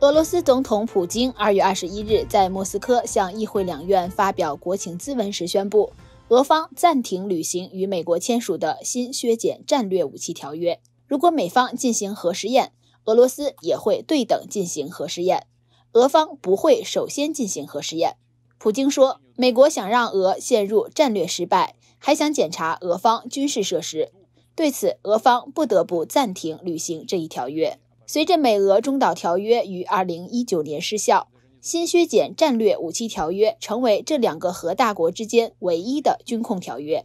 俄罗斯总统普京二月二十一日在莫斯科向议会两院发表国情咨文时宣布，俄方暂停履行与美国签署的新削减战略武器条约。如果美方进行核试验，俄罗斯也会对等进行核试验。俄方不会首先进行核试验。普京说，美国想让俄陷入战略失败，还想检查俄方军事设施，对此，俄方不得不暂停履行这一条约。随着美俄中导条约于二零一九年失效，新削减战略武器条约成为这两个核大国之间唯一的军控条约。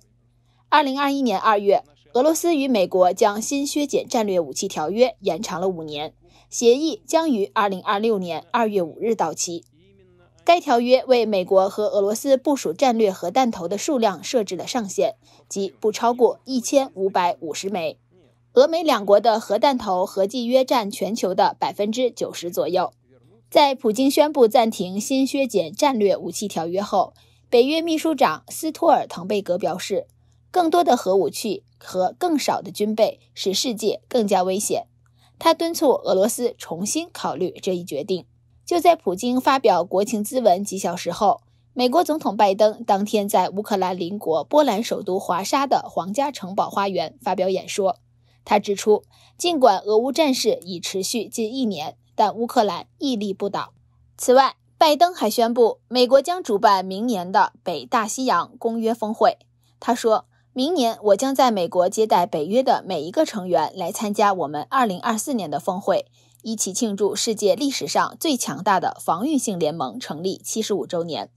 二零二一年二月，俄罗斯与美国将新削减战略武器条约延长了五年，协议将于二零二六年二月五日到期。该条约为美国和俄罗斯部署战略核弹头的数量设置了上限，即不超过一千五百五十枚。俄美两国的核弹头合计约占全球的百分之九十左右。在普京宣布暂停新削减战略武器条约后，北约秘书长斯托尔滕贝格表示，更多的核武器和更少的军备使世界更加危险。他敦促俄罗斯重新考虑这一决定。就在普京发表国情咨文几小时后，美国总统拜登当天在乌克兰邻国波兰首都华沙的皇家城堡花园发表演说。他指出，尽管俄乌战事已持续近一年，但乌克兰屹立不倒。此外，拜登还宣布，美国将主办明年的北大西洋公约峰会。他说明年我将在美国接待北约的每一个成员来参加我们2024年的峰会，一起庆祝世界历史上最强大的防御性联盟成立75周年。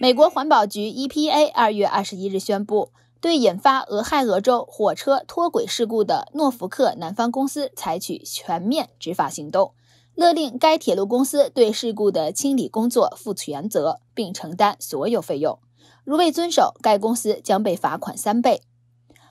美国环保局 EPA 二月二十一日宣布。对引发俄亥俄州火车脱轨事故的诺福克南方公司采取全面执法行动，勒令该铁路公司对事故的清理工作负全责，并承担所有费用。如未遵守，该公司将被罚款三倍。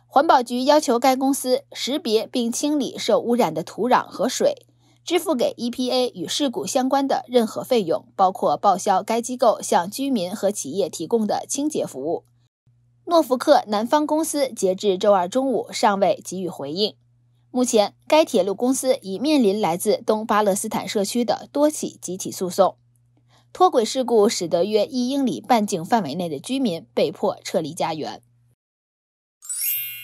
环保局要求该公司识别并清理受污染的土壤和水，支付给 EPA 与事故相关的任何费用，包括报销该机构向居民和企业提供的清洁服务。诺福克南方公司截至周二中午尚未给予回应。目前，该铁路公司已面临来自东巴勒斯坦社区的多起集体诉讼。脱轨事故使得约一英里半径范围内的居民被迫撤离家园。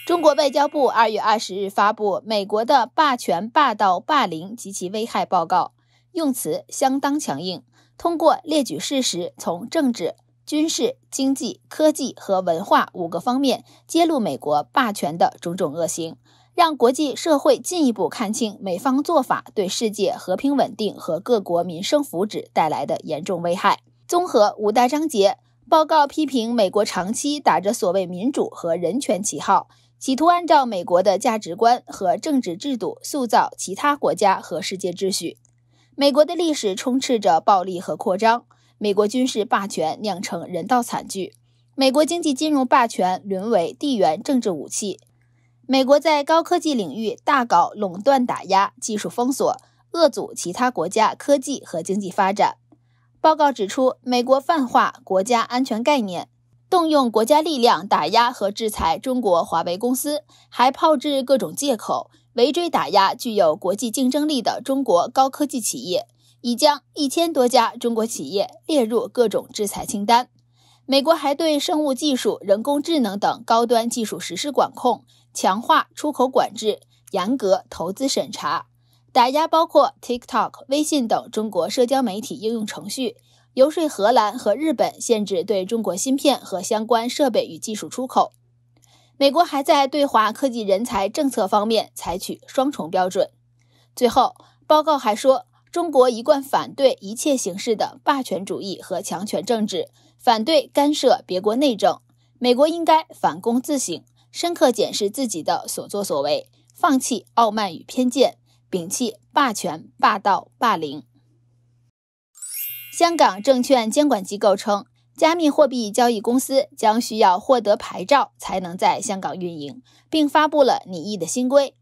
中国外交部二月二十日发布《美国的霸权、霸道、霸凌及其危害》报告，用词相当强硬，通过列举事实，从政治。军事、经济、科技和文化五个方面揭露美国霸权的种种恶行，让国际社会进一步看清美方做法对世界和平稳定和各国民生福祉带来的严重危害。综合五大章节，报告批评美国长期打着所谓民主和人权旗号，企图按照美国的价值观和政治制度塑造其他国家和世界秩序。美国的历史充斥着暴力和扩张。美国军事霸权酿成人道惨剧，美国经济金融霸权沦为地缘政治武器。美国在高科技领域大搞垄断、打压、技术封锁，遏阻其他国家科技和经济发展。报告指出，美国泛化国家安全概念，动用国家力量打压和制裁中国华为公司，还炮制各种借口围追打压具有国际竞争力的中国高科技企业。已将一千多家中国企业列入各种制裁清单。美国还对生物技术、人工智能等高端技术实施管控，强化出口管制，严格投资审查，打压包括 TikTok、微信等中国社交媒体应用程序。游说荷兰和日本限制对中国芯片和相关设备与技术出口。美国还在对华科技人才政策方面采取双重标准。最后，报告还说。中国一贯反对一切形式的霸权主义和强权政治，反对干涉别国内政。美国应该反躬自省，深刻检视自己的所作所为，放弃傲慢与偏见，摒弃霸权、霸道、霸凌。香港证券监管机构称，加密货币交易公司将需要获得牌照才能在香港运营，并发布了拟议的新规。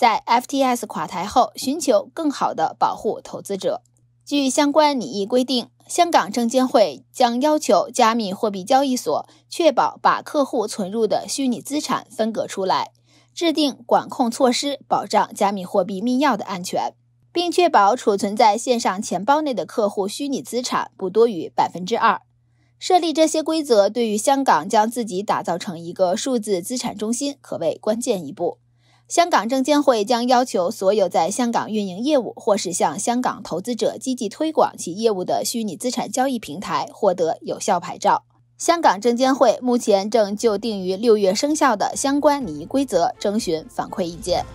在 FTS 垮台后，寻求更好的保护投资者。据相关拟议规定，香港证监会将要求加密货币交易所确保把客户存入的虚拟资产分隔出来，制定管控措施，保障加密货币密钥的安全，并确保储存在线上钱包内的客户虚拟资产不多于百分之二。设立这些规则，对于香港将自己打造成一个数字资产中心，可谓关键一步。香港证监会将要求所有在香港运营业务或是向香港投资者积极推广其业务的虚拟资产交易平台获得有效牌照。香港证监会目前正就定于六月生效的相关拟规则征询反馈意见。